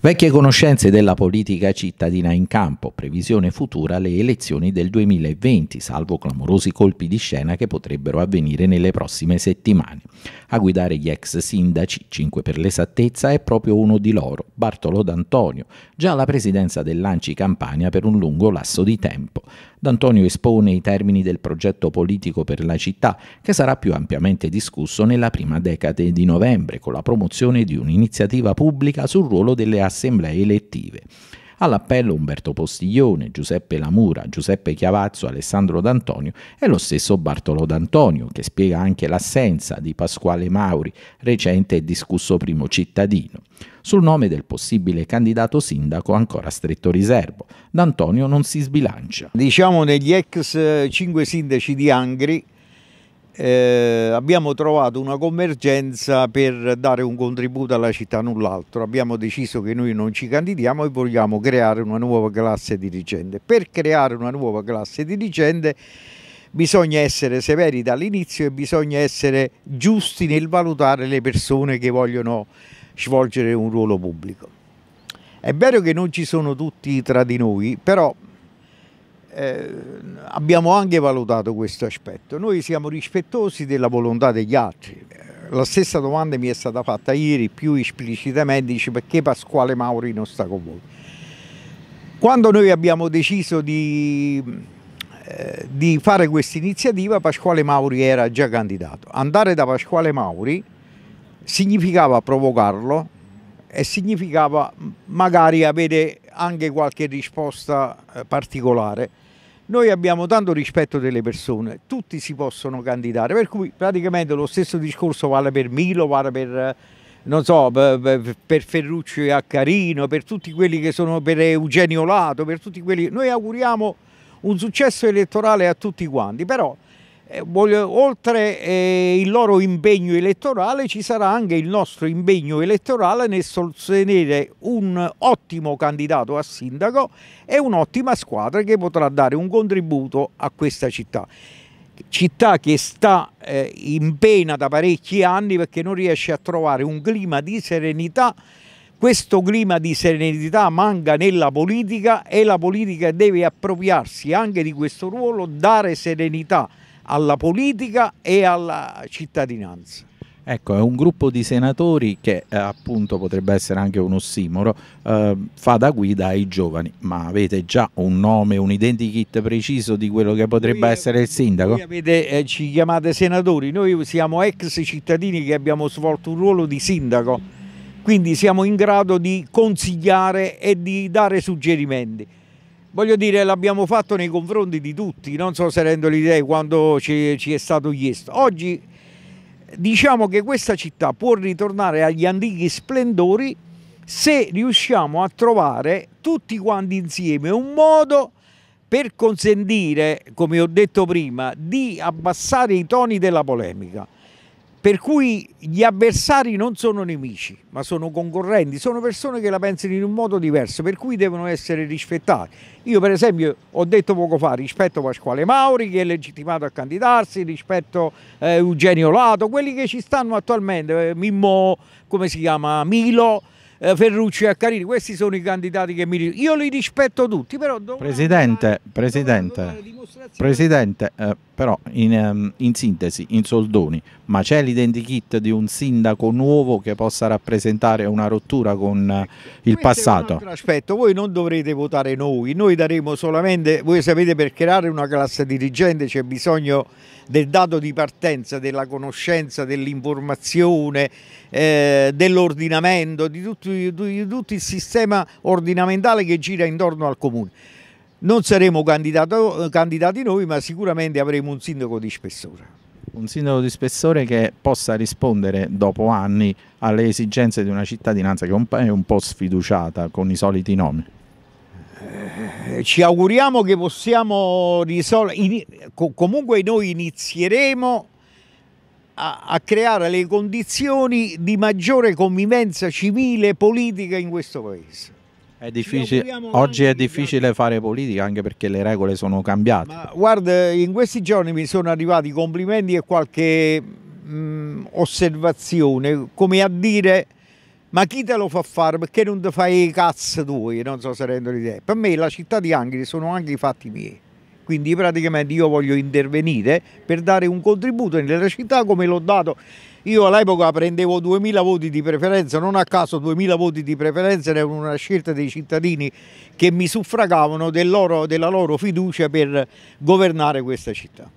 Vecchie conoscenze della politica cittadina in campo, previsione futura le elezioni del 2020, salvo clamorosi colpi di scena che potrebbero avvenire nelle prossime settimane. A guidare gli ex sindaci, 5 per l'esattezza, è proprio uno di loro, Bartolo D'Antonio, già alla presidenza dell'Anci Campania per un lungo lasso di tempo. D'Antonio espone i termini del progetto politico per la città, che sarà più ampiamente discusso nella prima decade di novembre, con la promozione di un'iniziativa pubblica sul ruolo delle assemblee elettive. All'appello Umberto Postiglione, Giuseppe Lamura, Giuseppe Chiavazzo, Alessandro D'Antonio e lo stesso Bartolo D'Antonio, che spiega anche l'assenza di Pasquale Mauri, recente e discusso primo cittadino sul nome del possibile candidato sindaco ancora stretto riservo. D'Antonio non si sbilancia. Diciamo negli ex cinque sindaci di Angri eh, abbiamo trovato una convergenza per dare un contributo alla città, null'altro. Abbiamo deciso che noi non ci candidiamo e vogliamo creare una nuova classe dirigente. Per creare una nuova classe dirigente bisogna essere severi dall'inizio e bisogna essere giusti nel valutare le persone che vogliono svolgere un ruolo pubblico. È vero che non ci sono tutti tra di noi, però eh, abbiamo anche valutato questo aspetto. Noi siamo rispettosi della volontà degli altri. Eh, la stessa domanda mi è stata fatta ieri più esplicitamente, dice perché Pasquale Mauri non sta con voi. Quando noi abbiamo deciso di, eh, di fare questa iniziativa, Pasquale Mauri era già candidato. Andare da Pasquale Mauri significava provocarlo e significava magari avere anche qualche risposta eh, particolare. Noi abbiamo tanto rispetto delle persone, tutti si possono candidare, per cui praticamente lo stesso discorso vale per Milo, vale per, eh, so, per Ferruccio e Accarino, per tutti quelli che sono per Eugenio Lato, per tutti quelli. Noi auguriamo un successo elettorale a tutti quanti, però eh, voglio, oltre eh, il loro impegno elettorale ci sarà anche il nostro impegno elettorale nel sostenere un ottimo candidato a sindaco e un'ottima squadra che potrà dare un contributo a questa città città che sta eh, in pena da parecchi anni perché non riesce a trovare un clima di serenità. Questo clima di serenità manca nella politica e la politica deve appropriarsi anche di questo ruolo, dare serenità alla politica e alla cittadinanza. Ecco, è un gruppo di senatori che eh, appunto potrebbe essere anche un ossimoro, eh, fa da guida ai giovani, ma avete già un nome, un identikit preciso di quello che potrebbe noi, essere il sindaco? Voi avete, eh, ci chiamate senatori, noi siamo ex cittadini che abbiamo svolto un ruolo di sindaco, quindi siamo in grado di consigliare e di dare suggerimenti voglio dire, l'abbiamo fatto nei confronti di tutti, non so se rendo l'idea quando ci, ci, è stato chiesto. Oggi diciamo che questa città può ritornare agli antichi splendori se riusciamo a trovare tutti quanti insieme un modo per consentire, come ho detto prima, di abbassare i toni della polemica per cui gli avversari non sono nemici, ma sono concorrenti, sono persone che la pensano in un modo diverso, per cui devono essere rispettati. Io per esempio ho detto poco fa rispetto Pasquale Mauri che è legittimato a candidarsi, rispetto eh, Eugenio Lato, quelli che ci stanno attualmente, eh, Mimmo, come si chiama, Milo, eh, Ferrucci e Accarini, questi sono i candidati che mi Io li rispetto tutti, però... presidente, domani, Presidente, domani, Presidente eh, però in, um, in, sintesi, in soldoni, ma c'è l'identikit di un sindaco nuovo che possa rappresentare una rottura con uh, il Questo passato? aspetto, voi non dovrete votare noi, noi daremo solamente, voi sapete per creare una classe dirigente c'è bisogno del dato di partenza, della conoscenza, dell'informazione, eh, dell'ordinamento, di, di tutto il sistema ordinamentale che gira intorno al comune non saremo candidati noi, ma sicuramente avremo un sindaco di spessore. Un sindaco di spessore che possa rispondere dopo anni alle esigenze di una cittadinanza che è un po' sfiduciata con i soliti nomi. Eh, ci auguriamo che possiamo risolvere, comunque noi inizieremo a, a creare le condizioni di maggiore convivenza civile e politica in questo Paese. È oggi è difficile fare politica anche perché le regole sono cambiate. Ma, guarda, in questi giorni mi sono arrivati complimenti e qualche mh, mm, osservazione, come a dire ma chi te lo fa fare? Perché non ti fai i cazzo tuoi? Non so se rendo l'idea. Per me la città di Angri sono anche i fatti miei. Quindi praticamente io voglio intervenire per dare un contributo nella città come l'ho dato. Io all'epoca prendevo 2000 voti di preferenza, non a caso 2000 voti di preferenza era una scelta dei cittadini che mi suffragavano del loro, della loro fiducia per governare questa città.